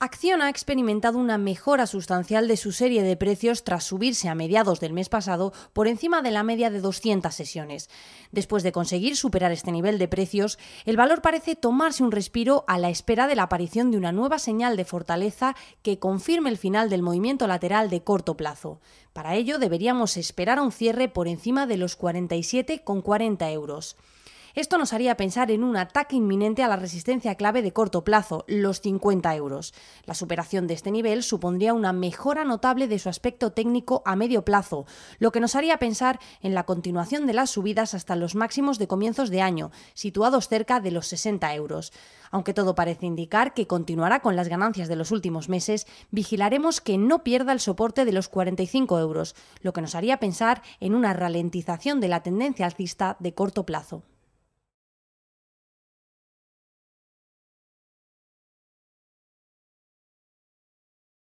Acción ha experimentado una mejora sustancial de su serie de precios tras subirse a mediados del mes pasado por encima de la media de 200 sesiones. Después de conseguir superar este nivel de precios, el valor parece tomarse un respiro a la espera de la aparición de una nueva señal de fortaleza que confirme el final del movimiento lateral de corto plazo. Para ello deberíamos esperar a un cierre por encima de los 47,40 euros. Esto nos haría pensar en un ataque inminente a la resistencia clave de corto plazo, los 50 euros. La superación de este nivel supondría una mejora notable de su aspecto técnico a medio plazo, lo que nos haría pensar en la continuación de las subidas hasta los máximos de comienzos de año, situados cerca de los 60 euros. Aunque todo parece indicar que continuará con las ganancias de los últimos meses, vigilaremos que no pierda el soporte de los 45 euros, lo que nos haría pensar en una ralentización de la tendencia alcista de corto plazo.